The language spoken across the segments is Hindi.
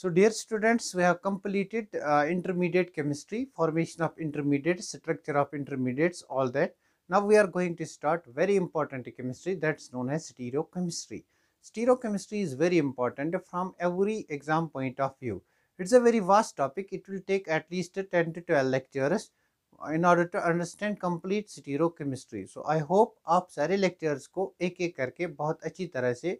So dear students, we have completed uh, intermediate chemistry, formation of intermediates, structure of intermediates, all that. Now we are going to start very important chemistry that's known as stereochemistry. Stereochemistry is very important from every exam point of view. It's a very vast topic. It will take at least 10 to 12 lectures in order to understand complete stereochemistry. So I hope आप सारे lectures को एक एक करके बहुत अच्छी तरह से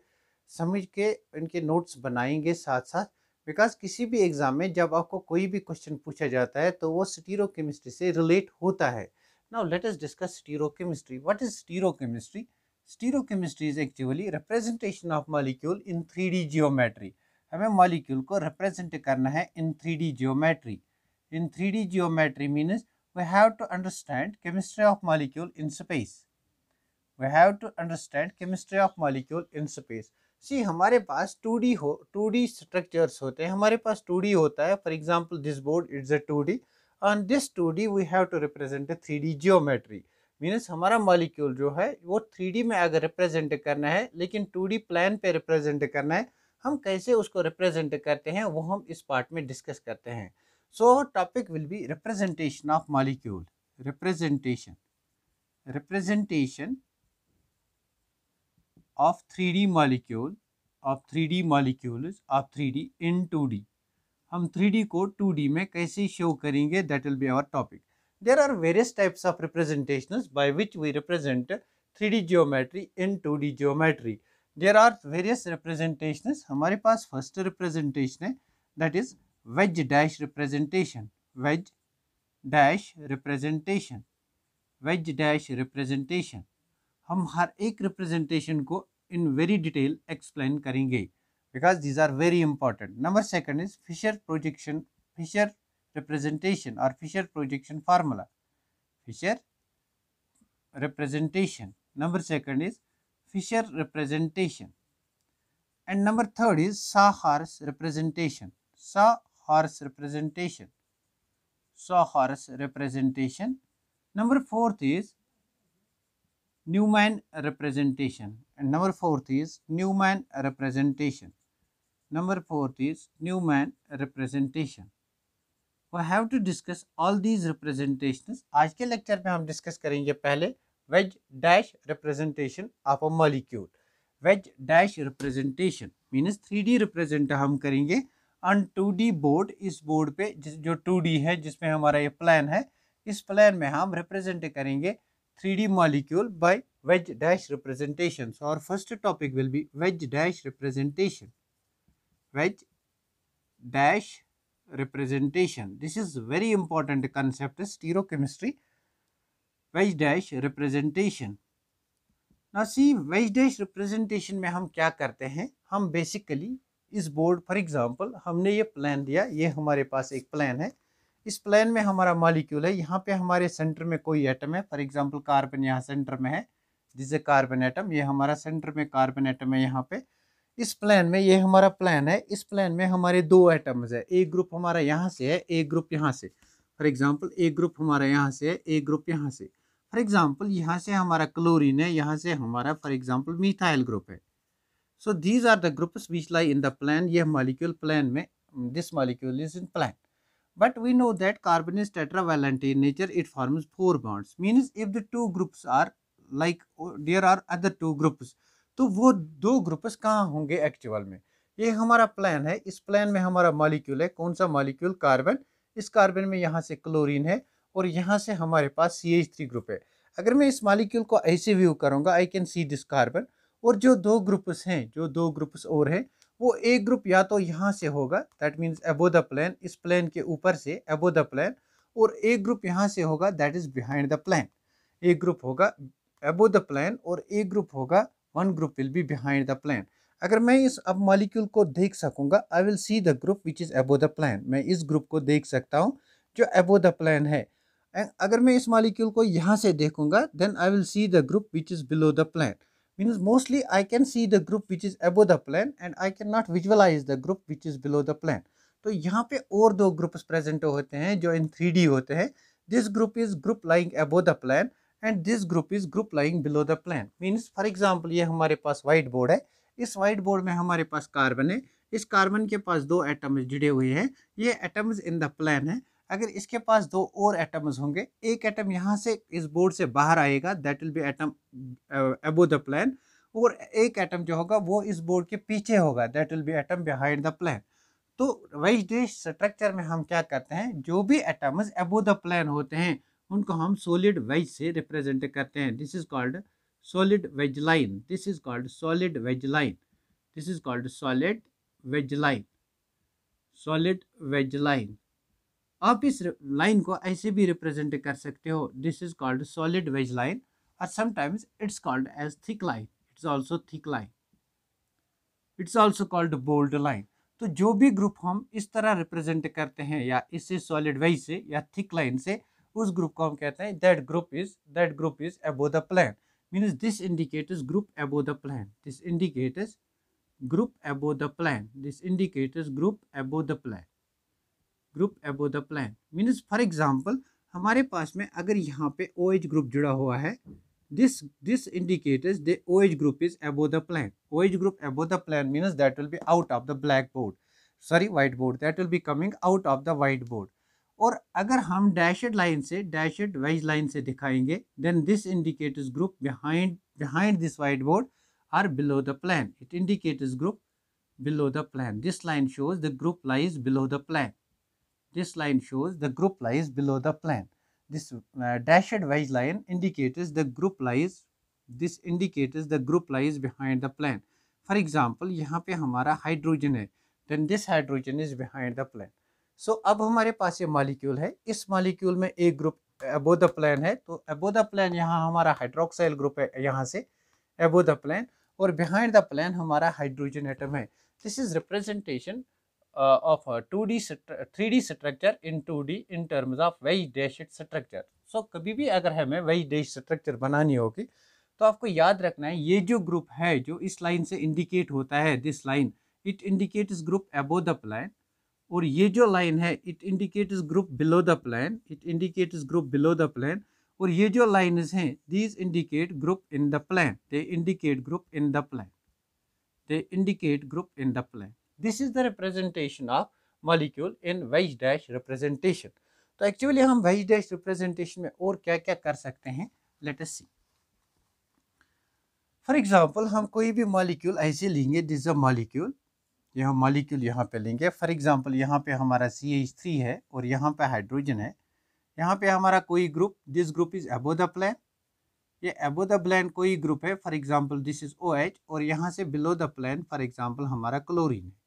समझ के इनके notes बनाएंगे साथ साथ बिकॉज किसी भी एग्ज़ाम में जब आपको कोई भी क्वेश्चन पूछा जाता है तो वो स्टीरो केमिस्ट्री से रिलेट होता है now let us discuss stereo chemistry what is stereo chemistry stereo chemistry is actually representation of molecule in three geometry हमें मॉलिक्यूल को रिप्रेजेंट करना है in three geometry in three geometry means we have to understand chemistry of molecule in space we have to understand chemistry of molecule in space see हमारे पास टू डी हो टू डी स्ट्रक्चर्स होते हैं हमारे पास टू डी होता है for example this board it's a two D on this two D we have to represent three D geometry means हमारा मॉलिक्यूल जो है वो थ्री में अगर रिप्रेजेंट करना है लेकिन टू प्लान पे रिप्रेजेंट करना है हम कैसे उसको रिप्रेजेंट करते हैं वो हम इस पार्ट में डिस्कस करते हैं so topic will be representation of molecule representation representation of 3D molecule of 3D molecules of 3D in 2D हम 3D को 2D में कैसे शो करेंगे that will be our topic there are various types of representation by which we represent 3D geometry in 2D geometry there are various representation हमारे पास फर्स्ट रिप्रेजेंटेशन है that is wedge dash representation wedge dash representation wedge dash representation हम हर एक रिप्रेजेंटेशन को in very detail explain करेंगे because these are very important. Number second is Fisher projection, Fisher representation or Fisher projection formula. Fisher representation. Number second is Fisher representation. And number third is Sawhorse representation. Sawhorse representation. Sawhorse representation. Number fourth is Newman representation and number fourth is Newman representation. Number fourth is Newman representation. We have to discuss all these representations. आज के लेक्चर में हम डिस्कस करेंगे पहले wedge dash representation of a molecule wedge dash representation means three D represent हम करेंगे ऑन टू डी बोर्ड इस बोर्ड पे जो टू डी है जिसमें हमारा ये प्लान है इस प्लान में हम रिप्रेजेंट करेंगे three D molecule by wedge dash representation. So, our first topic will be wedge dash representation. Wedge dash representation. This is very important concept is stereochemistry wedge dash representation. Now see wedge dash representation में हम क्या करते हैं हम basically इस बोर्ड फॉर एग्जांपल हमने ये प्लान दिया ये हमारे पास एक प्लान है इस प्लान में हमारा मालिक्यूल है यहाँ पे हमारे सेंटर में कोई एटम है फॉर एग्जांपल कार्बन यहाँ सेंटर में है दिस ए कार्बन एटम ये हमारा सेंटर में कार्बन एटम है यहाँ पे इस प्लान में ये हमारा प्लान है इस प्लान में हमारे दो एटम्स है एक ग्रुप हमारा यहाँ से है एक ग्रुप यहाँ से फॉर एग्जाम्पल एक ग्रुप हमारा यहाँ से है एक ग्रुप यहाँ से फॉर एग्जाम्पल यहाँ से हमारा क्लोरीन है यहाँ से हमारा फॉर एग्जाम्पल मिथाइल ग्रुप है so these are the groups which lie in the plane ये मालिक्यूल प्लान में this molecule is in plane but we know that carbon is tetravalent nature it forms four bonds means if the two groups are like there are other two groups तो वो दो ग्रुप्स कहाँ होंगे एक्चुअल में ये हमारा प्लान है इस प्लान में हमारा मालिक्यूल है कौन सा मालिक्यूल कार्बन इस कार्बन में यहाँ से क्लोरीन है और यहाँ से हमारे पास सी एच थ्री ग्रुप है अगर मैं इस मालिक्यूल को ऐसे व्यू करूँगा I can see this carbon और जो दो ग्रुप्स हैं जो दो ग्रुप्स और हैं वो एक ग्रुप या तो यहाँ से होगा that means above the plane इस प्लान के ऊपर से एबो द प्लान और एक ग्रुप यहाँ से होगा that is behind the plane एक ग्रुप होगा एबो द प्लान और ए ग्रुप होगा one group will be behind the plane अगर मैं इस अब मॉलिक्यूल को देख सकूंगा I will see the group which is above the plane मैं इस ग्रुप को देख सकता हूँ जो एबो द प्लान है एंड अगर मैं इस मॉलिक्यूल को यहाँ से देखूंगा then I will see the group which is below the plane mostly I can see the group which is above the plane and I can not visualise the group which is below the plane तो यहाँ पे और दो ग्रुप्स प्रेजेंट होते हैं जो इन थ्री होते हैं this group is group lying above the plane and this group is group lying below the plane means for example ये हमारे पास वाइट बोर्ड है इस वाइट बोर्ड में हमारे पास कार्बन है इस कार्बन के पास दो एटम्स जुड़े हुए हैं ये एटम्स इन द प्लान है अगर इसके पास दो और एटम्स होंगे एक एटम यहाँ से इस बोर्ड से बाहर आएगा that will be atom above the plane और एक एटम जो होगा वो इस बोर्ड के पीछे होगा that will be atom behind the plane तो वैजडे स्ट्रक्चर में हम क्या करते हैं जो भी एटम्स अबो द प्लान होते हैं उनको हम सॉलिड वेज से रिप्रेजेंट करते हैं this is called solid wedge line this is called solid wedge line this is called solid wedge line solid wedge line आप इस लाइन को ऐसे भी रिप्रेजेंट कर सकते हो this is called solid wedge line और sometimes it's called as thick line it's also thick line it's also called bold line तो जो भी ग्रुप हम इस तरह रिप्रेजेंट करते हैं या इसे सॉलिड वेज से या थिक लाइन से उस ग्रुप को हम कहते हैं that group is that group is above the plane means this indicators group above the plane this indicators group above the plane this indicators group above the plane group above the plane means for example हमारे पास में अगर यहाँ पे ओ एच ग्रुप जुड़ा हुआ है this this indicators the O H group is above the plane O H group above the plane means that will be out of the black board sorry white board that will be coming out of the white board और अगर हम डैशड लाइन से डैशड वेज लाइन से दिखाएंगे then this indicators group behind behind this white board are below the plane it indicators group below the plane this line shows the group lies below the plane this line shows the group lies below the plane this dashed wedge line indicators the group lies this indicators the group lies behind the plane for example यहाँ पे हमारा हाइड्रोजन है then this hydrogen is behind the plane so so, अब हमारे पास ये मालिक्यूल है इस मालिक्यूल में एक ग्रुप एबोद प्लान है तो एबोदा प्लान यहाँ हमारा हाइड्रोक्साइल ग्रुप है यहाँ से एबोद प्लान और बिहाइंड द प्लान हमारा हाइड्रोजन एटम है this is representation of two D three D structure in two D in terms of wedge dash structure so कभी भी अगर हमें वेज डैश स्ट्रक्चर बनानी होगी तो आपको याद रखना है ये जो ग्रुप है जो इस लाइन से इंडिकेट होता है this line it indicates group above the plane और ये जो लाइन है it indicates group below the plane it indicates group below the plane और ये जो लाइन्स हैं these indicate group in the plane they indicate group in the plane they indicate group in the plane this is the representation of molecule in wedge dash representation तो एक्चुअली हम वेज डैश रिप्रेजेंटेशन में और क्या क्या कर सकते हैं let us see for example हम कोई भी मॉलिक्यूल ऐसे लेंगे दिस अ मॉलिक्यूल ये हम मालिक्यूल यहाँ पे लेंगे फॉर एग्जांपल यहाँ पे हमारा सी एच थ्री है और यहाँ पे हाइड्रोजन है यहाँ पे हमारा कोई group this group is above the plane ये एबो द प्लान कोई ग्रुप है for example this is O H और यहाँ से below the plane for example हमारा क्लोरीन है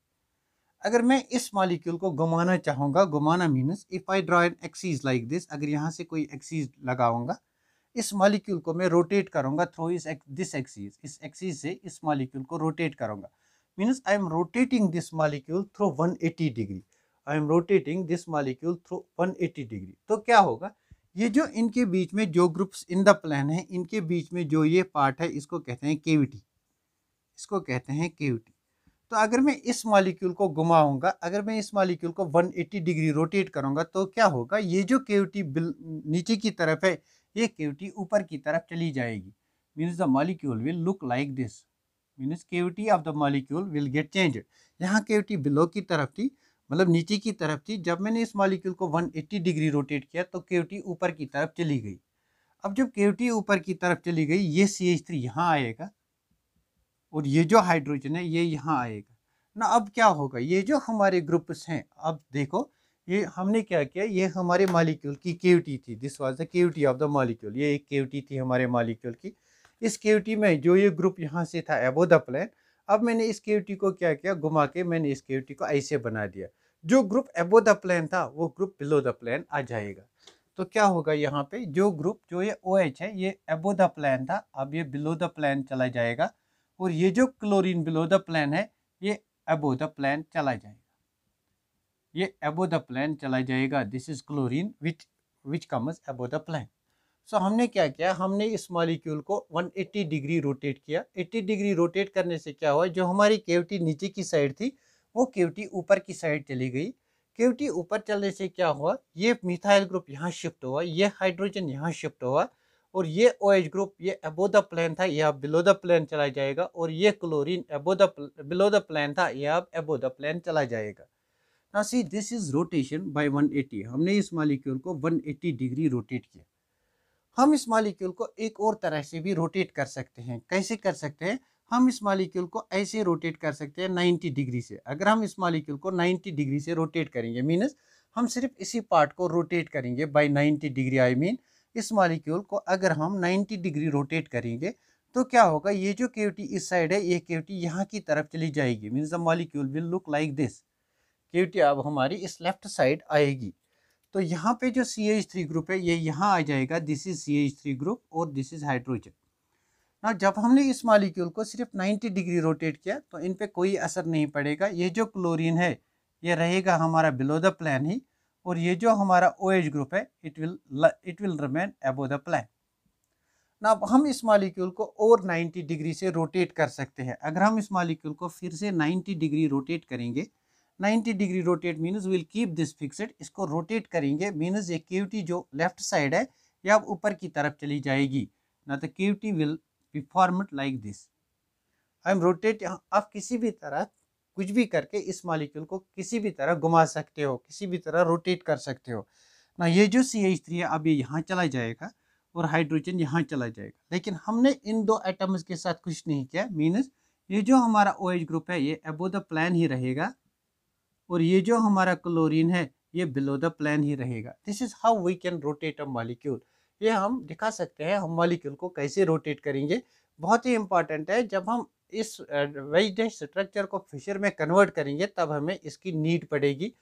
अगर मैं इस मालिक्यूल को घुमाना चाहूँगा घुमाना means if I draw an axis like this अगर यहाँ से कोई एक्सीज लगाऊंगा इस मालिक्यूल को मैं रोटेट करूँगा थ्रो इस दिस एक्सीज इस एक्सीज से इस मालिक्यूल को रोटेट करूँगा means I am rotating this molecule through 180 degree I am rotating this molecule through 180 degree तो क्या होगा ये जो इनके बीच में जो ग्रुप्स इन द प्लान है इनके बीच में जो ये पार्ट है इसको कहते हैं केविटी इसको कहते हैं केविटी तो अगर मैं इस मॉलिक्यूल को घुमाऊंगा अगर मैं इस मॉलिक्यूल को 180 डिग्री रोटेट करूंगा तो क्या होगा ये जो केविटी नीचे की तरफ है ये केविटी ऊपर की तरफ चली जाएगी means the molecule will look like this means cavity of the molecule will get change यहाँ केविटी बिलो की तरफ थी मतलब नीचे की तरफ थी जब मैंने इस मॉलिक्यूल को 180 डिग्री रोटेट किया तो केविटी ऊपर की तरफ चली गई अब जब केविटी ऊपर की तरफ चली गई ये सी एच थ्री यहाँ आएगा और ये जो हाइड्रोजन है ये यहाँ आएगा ना अब क्या होगा ये जो हमारे ग्रुप्स हैं अब देखो ये हमने क्या किया ये हमारे मॉलिक्यूल की केविटी थी this was the cavity of the molecule ये एक केविटी थी हमारे मॉलिक्यूल की इस केविटी में जो ये ग्रुप यहाँ से था एबो द प्लेन अब मैंने इस केवटी को क्या किया घुमा के मैंने इस केवटी को ऐसे बना दिया जो ग्रुप एबो द प्लेन था वो ग्रुप बिलो द प्लेन आ जाएगा तो क्या होगा यहाँ पे जो ग्रुप जो ये ओ OH है ये एबो द प्लेन था अब ये बिलो द प्लेन चला जाएगा और ये जो क्लोरीन बिलो द प्लेन है ये एबो द प्लेन चला जाएगा ये एबो द प्लेन चला जाएगा this is chlorine which which comes above the plane so हमने क्या किया हमने इस मॉलिक्यूल को 180 डिग्री रोटेट किया 80 डिग्री रोटेट करने से क्या हुआ जो हमारी केवटी नीचे की साइड थी वो केवटी ऊपर की साइड चली गई केवटी ऊपर चलने से क्या हुआ ये मिथाइल ग्रुप यहाँ शिफ्ट हुआ ये हाइड्रोजन यहाँ शिफ्ट हुआ और ये ओ OH ग्रुप ये अबो द प्लान था यह अब बिलो द प्लान चला जाएगा और ये chlorine above the below the plane था यह अब अबो द प्लान चला जाएगा ना see this is rotation by 180 हमने इस मालिक्यूल को 180 डिग्री रोटेट किया हम इस मालिक्यूल को एक और तरह से भी रोटेट कर सकते हैं कैसे कर सकते हैं हम इस मालिक्यूल को ऐसे रोटेट कर सकते हैं 90 डिग्री से अगर हम इस मालिक्यूल को 90 डिग्री से रोटेट करेंगे मीनस हम सिर्फ इसी पार्ट को रोटेट करेंगे बाय 90 डिग्री आई मीन इस मालिक्यूल को अगर हम 90 डिग्री रोटेट करेंगे तो क्या होगा ये जो केविटी इस साइड है ये केविटी यहाँ की तरफ चली जाएगी means the molecule will look like this cavity अब हमारी इस लेफ्ट साइड आएगी तो यहाँ पे जो सी एच थ्री ग्रुप है ये यहाँ आ जाएगा this is C H three group और दिस इज हाइड्रोजन ना जब हमने इस मालिक्यूल को सिर्फ 90 डिग्री रोटेट किया तो इन पर कोई असर नहीं पड़ेगा ये जो क्लोरीन है ये रहेगा हमारा बिलो द प्लान ही और ये जो हमारा ओ OH ग्रुप है it will it will remain above the plane ना अब हम इस मालिक्यूल को और 90 डिग्री से रोटेट कर सकते हैं अगर हम इस मालिक्यूल को फिर से 90 डिग्री रोटेट करेंगे 90 degree rotate means will keep this fixed इसको रोटेट करेंगे मीनस ये केवटी जो लेफ्ट साइड है ये अब ऊपर की तरफ चली जाएगी ना तो cavity will be formed like this I am rotate आप किसी भी तरह कुछ भी करके इस मालिक्यूल को किसी भी तरह घुमा सकते हो किसी भी तरह रोटेट कर सकते हो ना ये जो सी एच थ्री है अब ये यहाँ चला जाएगा और हाइड्रोजन यहाँ चला जाएगा लेकिन हमने इन दो एटम्स के साथ कुछ नहीं किया मीनस ये जो हमारा ओ OH एच ग्रुप है ये एबो द प्लान ही रहेगा और ये जो हमारा क्लोरीन है ये बिलो द प्लान ही रहेगा this is how we can rotate a molecule ये हम दिखा सकते हैं हम मॉलिक्यूल को कैसे रोटेट करेंगे बहुत ही इंपॉर्टेंट है जब हम इस वेज स्ट्रक्चर को फिशर में कन्वर्ट करेंगे तब हमें इसकी नीड पड़ेगी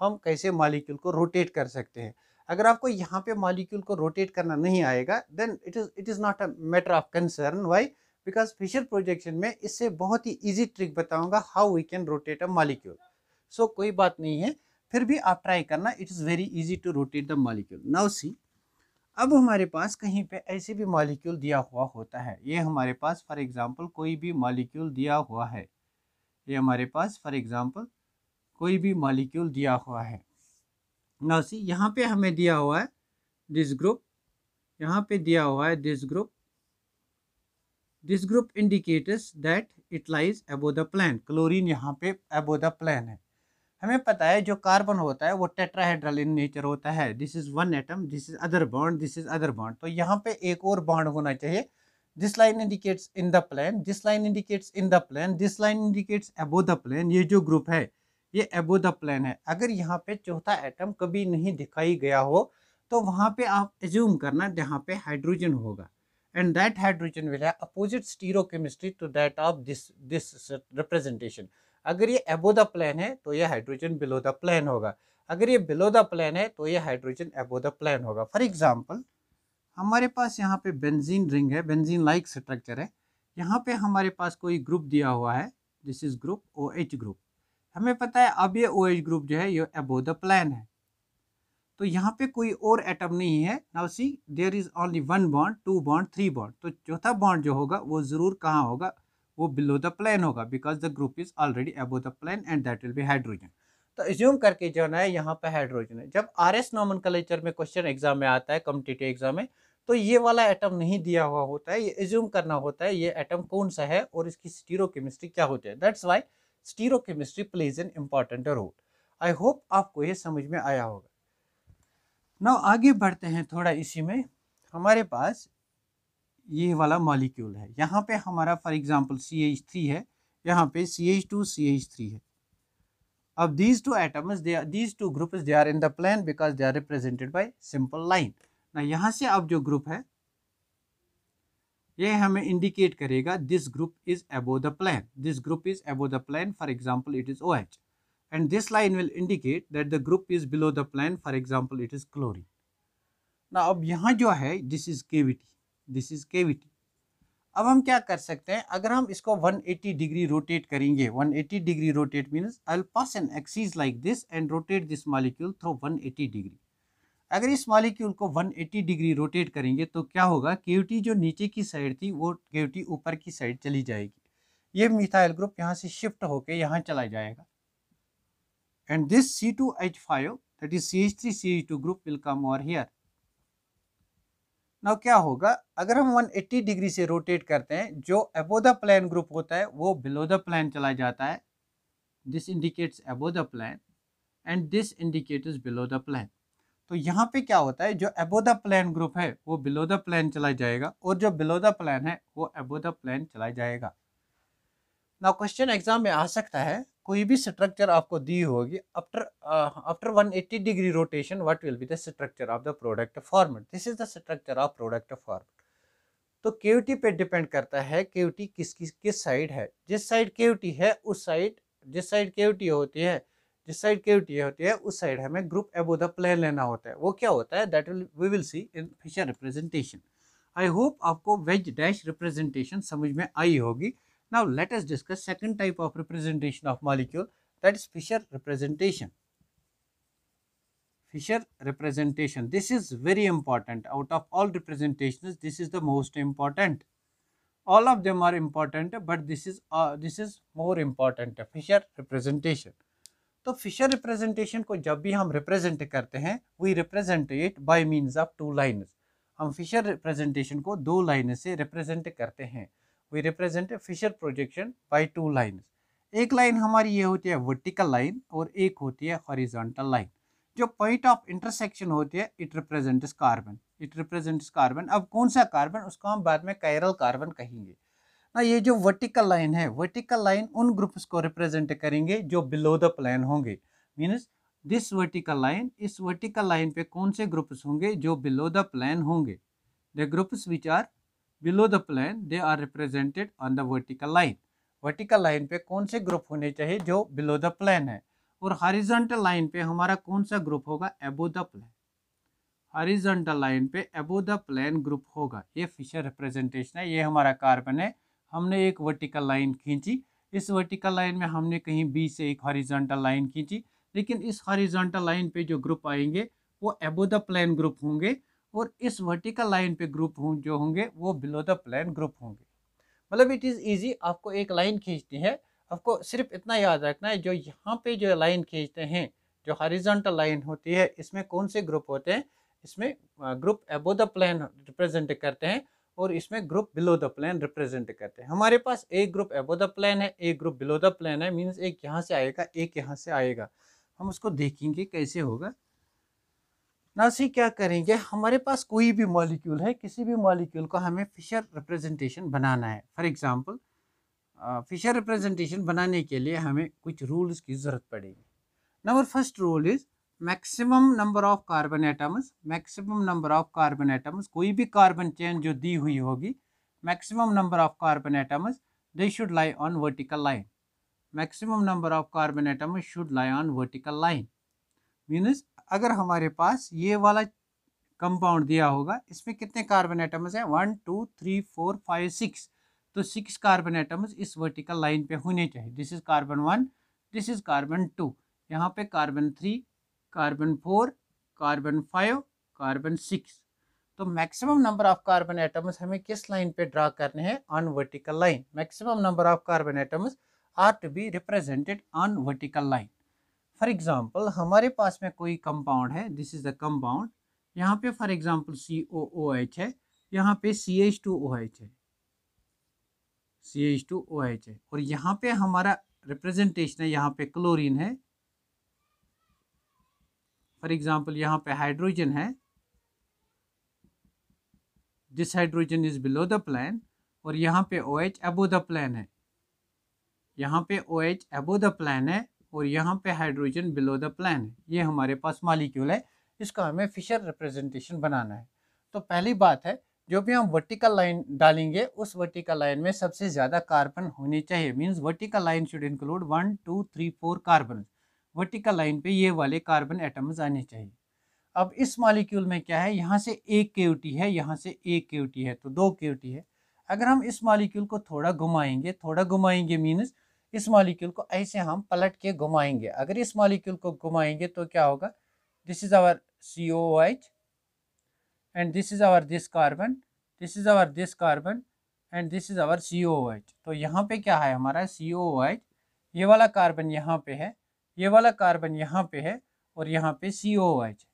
हम कैसे मॉलिक्यूल को रोटेट कर सकते हैं अगर आपको यहाँ पे मॉलिक्यूल को रोटेट करना नहीं आएगा then it is it is not a matter of concern why because Fischer projection में इससे बहुत ही ईजी ट्रिक बताऊंगा how we can rotate a molecule so so, कोई बात नहीं है फिर भी आप ट्राई करना it is very easy to rotate the molecule now see अब हमारे पास कहीं पे ऐसे भी मॉलिक्यूल दिया हुआ होता है ये हमारे पास फॉर एग्जांपल कोई भी मॉलिक्यूल दिया हुआ है ये हमारे पास फॉर एग्जांपल कोई भी मॉलिक्यूल दिया हुआ है नाउ सी यहाँ पे हमें दिया हुआ है दिस ग्रुप यहाँ पे दिया हुआ है this group this group indicators that it lies above the plane chlorine यहाँ पे अबो द प्लान है हमें पता है जो कार्बन होता है वो टेट्राहेड्रल इन नेचर होता है this is one atom this is other bond this is other bond तो यहाँ पे एक और बॉन्ड होना चाहिए this line indicates in the plane this line indicates in the plane this line indicates above the plane ये जो ग्रुप है ये एबो द प्लेन है अगर यहाँ पे चौथा एटम कभी नहीं दिखाई गया हो तो वहाँ पे आप एज्यूम करना जहाँ पे हाइड्रोजन होगा एंड दैट हाइड्रोजन विल है opposite stereochemistry to that of this this representation अगर ये एबो द प्लान है तो ये हाइड्रोजन बिलो द प्लान होगा अगर ये बिलो द प्लान है तो ये हाइड्रोजन एबो द प्लान होगा फॉर एग्जाम्पल हमारे पास यहाँ पे बेंजीन रिंग है बेंजीन लाइक स्ट्रक्चर है यहाँ पे हमारे पास कोई ग्रुप दिया हुआ है this is group O H group हमें पता है अब ये ओ एच ग्रुप जो है ये एबो द प्लान है तो यहाँ पे कोई और एटम नहीं है now see there is only one bond two bond three bond तो चौथा बॉन्ड जो होगा वो ज़रूर कहाँ होगा वो बिलो द प्लेन होगा because the group is already above the plane and that will be hydrogen तो एज्यूम करके जो है यहाँ पे हाइड्रोजन है जब आर एस नॉमन कल्चर में क्वेश्चन एग्जाम में आता है कॉम्पिटेटिव एग्जाम में तो ये वाला एटम नहीं दिया हुआ होता है ये एज्यूम करना होता है ये एटम कौन सा है और इसकी स्टीरो केमिस्ट्री क्या होती है that's why stereochemistry plays an important role I hope आपको ये समझ में आया होगा ना आगे बढ़ते हैं थोड़ा इसी में हमारे पास ये वाला मॉलिक्यूल है यहाँ पे हमारा for example C H three है यहाँ पे C H two C H three है अब these two atoms they these two group they are in the plane because they are represented by simple line ना यहाँ से अब जो ग्रुप है ये हमें इंडिकेट करेगा this group is above the plane this group is above the plane for example it is O H and this line will indicate that the group is below the plane for example it is chlorine ना अब यहाँ जो है this is cavity this is cavity अब हम क्या कर सकते हैं अगर हम इसको 180 डिग्री रोटेट करेंगे 180 degree rotate means I pass an axis like this and rotate this molecule through 180 degree अगर इस मॉलिक्यूल को 180 डिग्री रोटेट करेंगे तो क्या होगा केविटी जो नीचे की साइड थी वो केविटी ऊपर की साइड चली जाएगी ये मिथाइल ग्रुप यहाँ से शिफ्ट होकर यहाँ चला जाएगा and this C two H five is C H three C H two group will come over here ना क्या होगा अगर हम 180 डिग्री से रोटेट करते हैं जो एबो द प्लान ग्रुप होता है वो बिलो द प्लान चला जाता है this indicates above the plane and this indicate is below the plane तो यहाँ पे क्या होता है जो एबो द प्लान ग्रुप है वो बिलो द प्लान चला जाएगा और जो बिलो द प्लान है वो एबो द प्लान चला जाएगा ना क्वेश्चन एग्जाम में आ सकता है कोई भी स्ट्रक्चर आपको दी होगी after after 180 degree rotation what will be the structure of the product format this is the structure of product format तो केवटी पे डिपेंड करता है केविटी किस किस किस साइड है जिस साइड केवटी है उस साइड जिस साइड केवटी होती है जिस साइड केवटी होती है उस साइड हमें ग्रुप एबो द प्लेन लेना होता है वो क्या होता है that will we will see in Fischer representation I hope आपको वेज डैश रिप्रेजेंटेशन समझ में आई होगी Now let us discuss second type of representation of molecule that is Fisher representation. Fisher representation. This is very important. Out of all representations, this is the most important. All of them are important, but this is uh, this is more important. Fisher representation. तो फिशर रिप्रेजेंटेशन को जब भी हम रिप्रेजेंट करते हैं we represent it by means of two lines हम फिशर रिप्रेजेंटेशन को दो लाइन से रिप्रेजेंट करते हैं we represent a Fischer projection by two line एक लाइन हमारी ये होती है वर्टिकल लाइन और एक होती है हॉरिजॉन्टल लाइन जो पॉइंट ऑफ इंटरसेक्शन होती है it represent carbon it represent carbon अब कौन सा कार्बन उसको हम बाद में कैरल कार्बन कहेंगे ना ये जो वर्टिकल लाइन है वर्टिकल लाइन उन ग्रुप्स को रिप्रेजेंट करेंगे जो बिलो द प्लान होंगे मीन्स दिस वर्टिकल लाइन इस वर्टिकल लाइन पे कौन से ग्रुप्स होंगे जो बिलो द प्लान होंगे the groups which are below the plane they are represented on the vertical line vertical line पे कौन से ग्रुप होने चाहिए जो बिलो द प्लेन है और हॉरिजॉन्टल लाइन पे हमारा कौन सा ग्रुप होगा above the plane horizontal line पे एबो द प्लेन ग्रुप होगा ये फिशर रिप्रेजेंटेशन है ये हमारा कार्बन है हमने एक वर्टिकल लाइन खींची इस वर्टिकल लाइन में हमने कहीं बी से एक हॉरिजॉन्टल लाइन खींची लेकिन इस हॉरिजॉन्टल लाइन पे जो ग्रुप आएंगे वो एबो द प्लेन ग्रुप होंगे और इस वर्टिकल लाइन पे ग्रुप हों जो होंगे वो बिलो द प्लान ग्रुप होंगे मतलब इट इज़ इजी आपको एक लाइन खींचती है आपको सिर्फ इतना याद रखना है जो यहाँ पे जो लाइन खींचते हैं जो हॉरिजॉन्टल लाइन होती है इसमें कौन से ग्रुप होते हैं इसमें group above the plane represent करते हैं और इसमें group below the plane represent करते हैं हमारे पास एक ग्रुप एबो द प्लान है एक ग्रुप बिलो द प्लान है मीन्स एक यहाँ से आएगा एक यहाँ से आएगा हम उसको देखेंगे कैसे होगा नासी क्या करेंगे हमारे पास कोई भी मॉलिक्यूल है किसी भी मॉलिक्यूल को हमें फिशर रिप्रेजेंटेशन बनाना है फॉर एग्जांपल फिशर रिप्रेजेंटेशन बनाने के लिए हमें कुछ रूल्स की ज़रूरत पड़ेगी number first rule is maximum number of carbon atoms maximum number of carbon atoms कोई भी कार्बन चेन जो दी हुई होगी maximum number of carbon atoms they should lie on vertical line maximum number of carbon atoms should lie on vertical line means अगर हमारे पास ये वाला कंपाउंड दिया होगा इसमें कितने कार्बन एटम्स हैं one two three four five six तो सिक्स कार्बन एटम्स इस वर्टिकल लाइन पे होने चाहिए this is carbon one this is carbon two यहाँ पे carbon three carbon four carbon five carbon six तो maximum number of carbon atoms हमें किस लाइन पे ड्रा करने हैं on vertical line maximum number of carbon atoms are to be represented on vertical line for example हमारे पास में कोई कंपाउंड है दिस इज़ द कंपाउंड यहाँ पे for example C O O H है यहाँ पे C H two O H है C H two O H है और यहाँ पे हमारा रिप्रेजेंटेशन है यहाँ पे क्लोरीन है फॉर एग्जाम्पल यहाँ पे हाइड्रोजन है this hydrogen is below the plane और यहाँ पे O H above the plane है यहाँ पे O H above the plane है और यहाँ पे हाइड्रोजन बिलो द प्लान ये हमारे पास मालिक्यूल है इसका हमें फिशर रिप्रेजेंटेशन बनाना है तो पहली बात है जो भी हम वर्टिकल लाइन डालेंगे उस वर्टिकल लाइन में सबसे ज़्यादा कार्बन होने चाहिए means vertical line should include one two three four carbon vertical line पे ये वाले कार्बन एटम्स आने चाहिए अब इस मालिक्यूल में क्या है यहाँ से एक केवटी है यहाँ से एक केवटी है तो दो केवटी है अगर हम इस मालिक्यूल को थोड़ा घुमाएंगे थोड़ा घुमाएंगे मीन्स इस मॉलिक्यूल को ऐसे हम पलट के घुमाएंगे अगर इस मॉलिक्यूल को घुमाएंगे तो क्या होगा this is our C O H and this is our this carbon this is our this carbon and this is our C O H तो यहाँ पे क्या है हमारा सी ओ एच ये वाला कार्बन यहाँ पे है ये वाला कार्बन यहाँ पे है और यहाँ पे सी ओ एच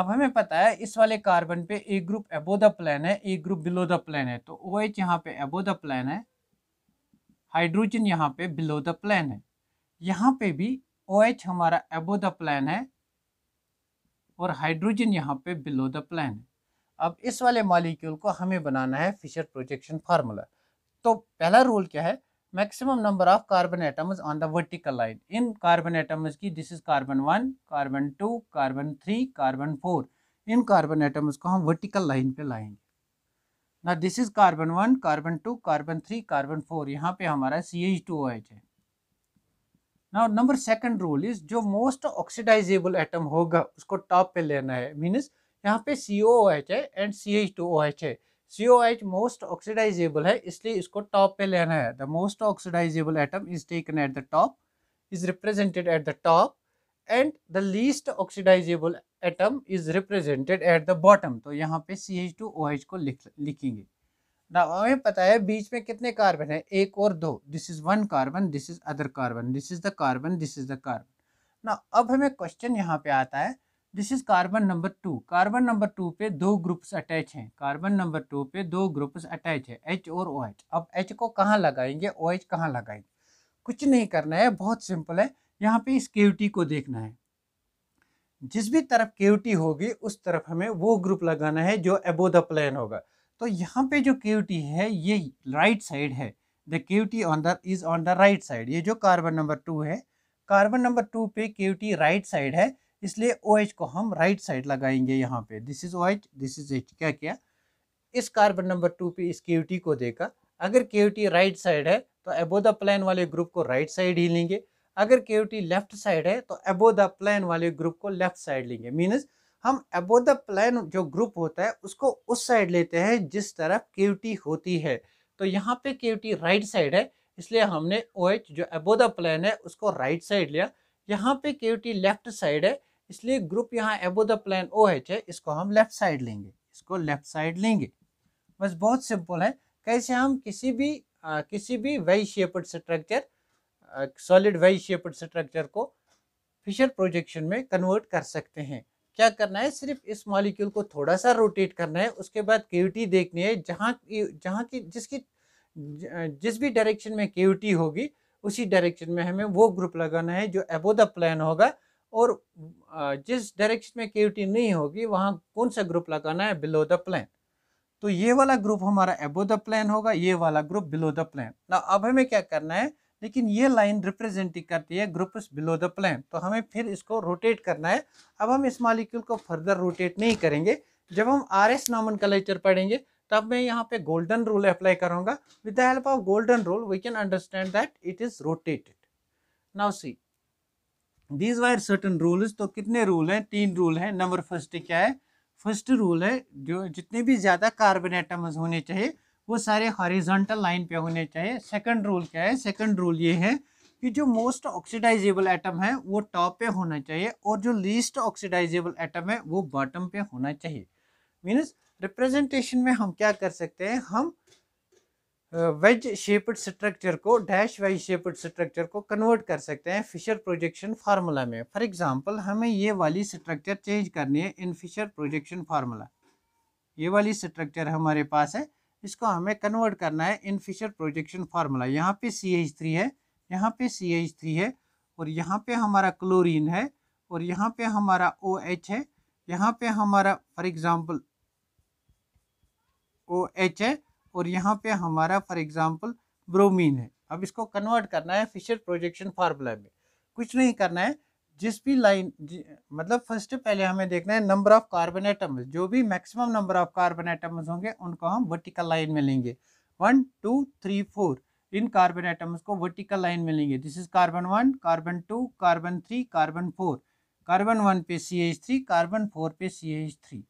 अब हमें पता है इस वाले कार्बन पे एक ग्रुप एबो द प्लान है एक ग्रुप बिलो द प्लान है तो ओ एच यहाँ पे एबो द प्लान है हाइड्रोजन यहाँ पे बिलो द प्लान है यहाँ पे भी ओ OH हमारा एबो द प्लान है और हाइड्रोजन यहाँ पे बिलो द प्लान है अब इस वाले मॉलिक्यूल को हमें बनाना है फिशर प्रोजेक्शन फार्मूला तो पहला रूल क्या है maximum number of carbon atoms on the vertical line इन कार्बन एटम्स की this is carbon one carbon two carbon three carbon four इन कार्बन एटम्स को हम वर्टिकल लाइन पे लाएंगे ना this is carbon one carbon two carbon three carbon four यहाँ पे हमारा सी एच टू एच है ना नंबर सेकंड रूल इज जो मोस्ट ऑक्सीडाइजेबल एटम होगा उसको टॉप पे लेना है मीन्स यहाँ पे सी ओ एच है and C H two O H है C O H most oxidizable है इसलिए इसको टॉप पे लेना है the most oxidizable atom is taken at the top is represented at the top and the least oxidizable atom is represented at the bottom तो यहाँ पे C H two O H को लिख लिखेंगे ना हमें पता है बीच में कितने कार्बन है एक और दो this is one carbon this is other carbon this is the carbon this is the carbon ना अब हमें क्वेश्चन यहाँ पे आता है this is carbon number two carbon number two पे दो ग्रुप्स अटैच हैं कार्बन नंबर टू पे दो ग्रुप्स अटैच है एच और ओ OH. एच अब एच को कहाँ लगाएंगे ओ एच कहाँ लगाएंगे कुछ नहीं करना है बहुत सिंपल है यहाँ पे इस केवटी को देखना है जिस भी तरफ केवटी होगी उस तरफ हमें वो ग्रुप लगाना है जो एबो द प्लेन होगा तो यहाँ पे जो केवटी है ये राइट साइड है the cavity on the is on the right side ये जो कार्बन नंबर टू है कार्बन नंबर टू पे केवटी राइट साइड है इसलिए ओ OH को हम राइट साइड लगाएंगे यहाँ पे this is O H this is H क्या क्या इस कार्बन नंबर टू पे इस केवटी को देखा अगर केवटी राइट साइड है तो एबो द प्लान वाले ग्रुप को राइट साइड ही लेंगे अगर के लेफ्ट साइड है तो एबो द प्लान वाले ग्रुप को लेफ्ट साइड लेंगे मीन्स हम एबो द प्लान जो ग्रुप होता है उसको उस साइड लेते हैं जिस तरफ के होती है तो यहाँ पे के राइट साइड है इसलिए हमने ओ OH जो एबो द प्लान है उसको राइट साइड लिया यहाँ पे के लेफ्ट साइड है इसलिए ग्रुप यहाँ एबो द प्लान ओ OH है इसको हम लेफ्ट साइड लेंगे इसको लेफ्ट साइड लेंगे बस बहुत सिंपल है कैसे हम किसी भी आ, किसी भी वही shaped structure solid Y shaped structure को फिशर प्रोजेक्शन में कन्वर्ट कर सकते हैं क्या करना है सिर्फ इस मॉलिक्यूल को थोड़ा सा रोटेट करना है उसके बाद केविटी देखनी है जहाँ जहाँ की जिसकी जिस भी डायरेक्शन में केवटी होगी उसी डायरेक्शन में हमें वो ग्रुप लगाना है जो एबो द प्लान होगा और जिस डायरेक्शन में केवटी नहीं होगी वहाँ कौन सा ग्रुप लगाना है बिलो द प्लान तो ये वाला ग्रुप हमारा एबो द प्लान होगा ये वाला ग्रुप बिलो द प्लान ना अब हमें क्या करना है लेकिन ये लाइन रिप्रेजेंट करती है ग्रुप्स बिलो द प्लान तो हमें फिर इसको रोटेट करना है अब हम इस मालिक्यूल को फर्दर रोटेट नहीं करेंगे जब हम आर एस नॉमन कलेचर पढ़ेंगे तब मैं यहाँ पे गोल्डन रूल अप्लाई करूँगा with the help of golden rule we can understand that it is rotated now see these are certain rules तो कितने रूल हैं तीन रूल हैं नंबर फर्स्ट क्या है फर्स्ट रूल है जो जितने भी ज़्यादा कार्बन एटम्स होने चाहिए वो सारे हॉरिजॉन्टल लाइन पे होने चाहिए सेकंड रूल क्या है सेकंड रूल ये है कि जो मोस्ट ऑक्सीडाइजेबल एटम है वो टॉप पे होना चाहिए और जो लीस्ट ऑक्सीडाइजेबल एटम है वो बॉटम पे होना चाहिए मीन्स रिप्रेजेंटेशन में हम क्या कर सकते हैं हम वेज शेप्ड स्ट्रक्चर को डैश वेज शेप्ड स्ट्रक्चर को कन्वर्ट कर सकते हैं फिशर प्रोजेक्शन फार्मूला में फॉर एग्जांपल हमें ये वाली स्ट्रक्चर चेंज करनी है इन फिशर प्रोजेक्शन फार्मूला ये वाली स्ट्रक्चर हमारे पास है इसको हमें कन्वर्ट करना है इन फिशर प्रोजेक्शन फार्मूला यहाँ पे सी एच थ्री है यहाँ पे सी एच थ्री है और यहाँ पे हमारा क्लोरीन है और यहाँ पे हमारा ओ OH है यहाँ पे हमारा फॉर एग्ज़ाम्पल ओ OH है और यहाँ पे हमारा फॉर एग्ज़ाम्पल ब्रोमीन है अब इसको कन्वर्ट करना है फिशर प्रोजेक्शन फार्मूला में कुछ नहीं करना है जिस भी लाइन मतलब फर्स्ट पहले हमें देखना है नंबर ऑफ कार्बन एटम्स जो भी maximum number of carbon atoms होंगे उनको हम वर्टिकल लाइन में लेंगे वन टू थ्री फोर इन कार्बन एटम्स को वर्टिकल लाइन में लेंगे this is carbon one carbon two carbon three carbon four carbon one पे C H three carbon four पे सी एच थ्री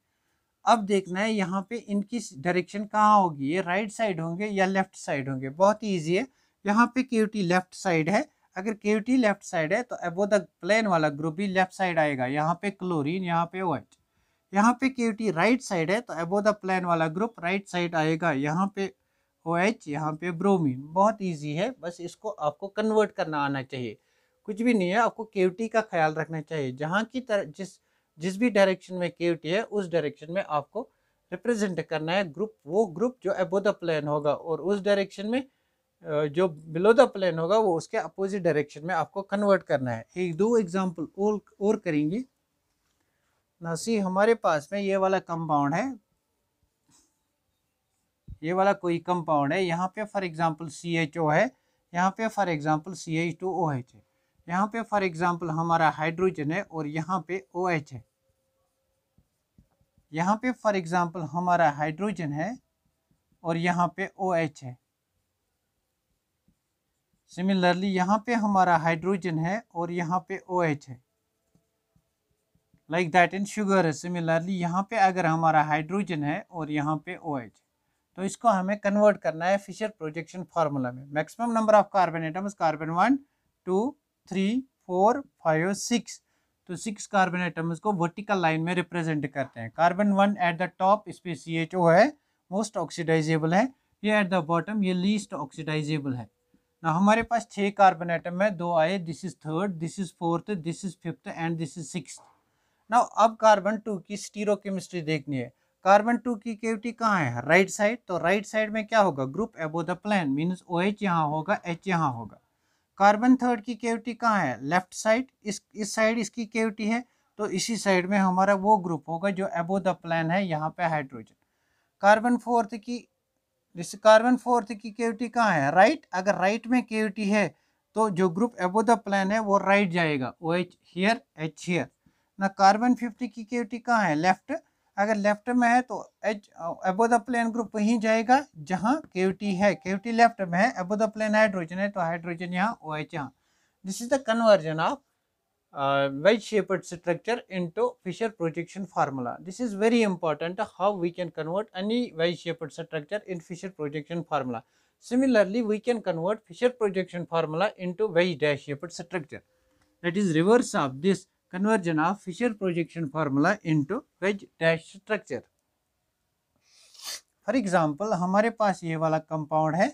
अब देखना है यहाँ पे इनकी डायरेक्शन कहाँ होगी ये राइट साइड होंगे या लेफ्ट साइड होंगे बहुत ही ईजी है यहाँ पे क्यूटी लेफ्ट साइड है अगर केवटी लेफ्ट साइड है तो द प्लेन वाला ग्रुप भी लेफ्ट साइड आएगा यहाँ पे क्लोरीन यहाँ पे एच यहाँ पे केवटी राइट साइड है तो द प्लेन वाला ग्रुप राइट साइड आएगा यहाँ पे ओ एच यहाँ पे ब्रोमीन बहुत ईजी है बस इसको आपको कन्वर्ट करना आना चाहिए कुछ भी नहीं है आपको केवटी का ख्याल रखना चाहिए जहाँ की तरह जिस जिस भी डायरेक्शन में केवटी है उस डायरेक्शन में आपको रिप्रेजेंट करना है ग्रुप वो ग्रुप जो द प्लेन होगा और उस डायरेक्शन में जो बिलो द प्लेन होगा वो उसके अपोजिट डायरेक्शन में आपको कन्वर्ट करना है एक दो एग्जांपल और और करेंगे नासी हमारे पास में ये वाला कंपाउंड है ये वाला कोई कंपाउंड है यहाँ पे for example C H O है यहाँ पे for example C H two O H है यहाँ पे फॉर एग्जांपल हमारा हाइड्रोजन है और यहाँ पे ओ OH एच है यहाँ पे फॉर एग्जाम्पल हमारा हाइड्रोजन है और यहाँ पे ओ OH एच है सिमिलरली यहाँ पे हमारा हाइड्रोजन है और यहाँ पे ओ OH है लाइक दैट इन शुगर है सिमिलरली यहाँ पे अगर हमारा हाइड्रोजन है और यहाँ पे ओ OH है तो इसको हमें कन्वर्ट करना है फिशर प्रोजेक्शन फार्मूला में maximum number of carbon atoms carbon one two three four five six तो सिक्स कार्बन एटम्स को वर्टिकल लाइन में रिप्रेजेंट करते हैं carbon one at the top इस सी एच ओ है मोस्ट ऑक्सीडाइजेबल है ये एट द बॉटम ये लीस्ट ऑक्सीडाइजेबल है ना हमारे पास छह कार्बन आइटम है दो आए this is third this is fourth this is fifth and this is six ना अब कार्बन टू की स्टीरो केमिस्ट्री देखनी है कार्बन टू की केविटी कहाँ है राइट right साइड तो राइट right साइड में क्या होगा group above the plane means O H यहाँ होगा एच यहाँ होगा कार्बन थर्ड की केविटी कहाँ है लेफ्ट साइड इस इस साइड इसकी केविटी है तो इसी साइड में हमारा वो ग्रुप होगा जो एबो द प्लान है यहाँ पे हाइड्रोजन कार्बन फोर्थ की जैसे कार्बन फोर्थ की केविटी कहाँ है राइट अगर राइट में केविटी है तो जो ग्रुप एबो द प्लान है वो राइट जाएगा O H here H here ना कार्बन फिफ्टी की केविटी कहाँ है लेफ्ट अगर लेफ्ट में है तो एच एबो द प्लान ग्रुप वहीं जाएगा जहाँ केविटी है केविटी लेफ्ट में है एबो द प्लान हाइड्रोजन है तो हाइड्रोजन यहाँ ओ एच यहाँ this is the conversion of uh, wedge-shaped structure into Fisher projection formula. This is very important uh, how we can convert any wedge-shaped structure in Fisher projection formula. Similarly, we can convert Fisher projection formula into wedge-shaped dash structure. That is reverse of this conversion of Fisher projection formula into wedge dash structure. for example हमारे पास ये वाला compound है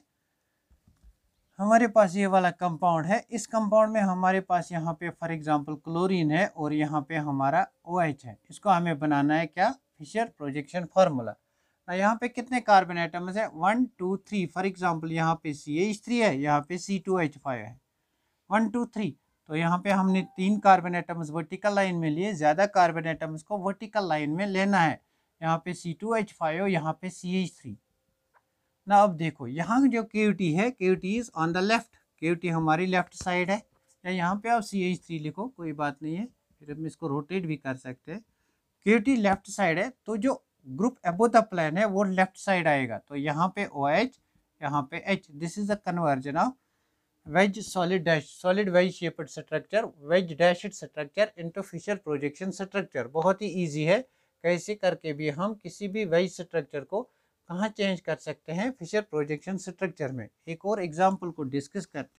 हमारे पास ये वाला कंपाउंड है इस कंपाउंड में हमारे पास यहाँ पे फॉर एग्जांपल क्लोरीन है और यहाँ पे हमारा ओ OH है इसको हमें बनाना है क्या फिशर प्रोजेक्शन फार्मूला यहाँ पे कितने कार्बन आइटम्स है one two three for example यहाँ पे सी एच थ्री है यहाँ पे सी टू एच फाइव है वन टू थ्री तो यहाँ पे हमने तीन कार्बन आइटम्स वर्टिकल लाइन में लिए ज़्यादा कार्बन आइटम्स को वर्टिकल लाइन में लेना है यहाँ पे सी टू एच फाइव यहाँ पे सी एच थ्री ना अब देखो यहाँ जो के है के इज़ ऑन द लेफ्ट के हमारी लेफ्ट साइड है या यहाँ पे आप सी एच थ्री लिखो कोई बात नहीं है फिर हम इसको रोटेट भी कर सकते हैं के लेफ्ट साइड है तो जो ग्रुप एबो द प्लान है वो लेफ्ट साइड आएगा तो यहाँ पे ओ एच यहाँ पे H this is the conversion of wedge solid dash solid wedge shaped structure wedge dashed structure into Fischer projection structure बहुत ही ईजी है कैसे करके भी हम किसी भी वेज स्ट्रक्चर को कहाँ चेंज कर सकते हैं फिशर प्रोजेक्शन स्ट्रक्चर में एक और एग्जाम्पल को डिस्कस करते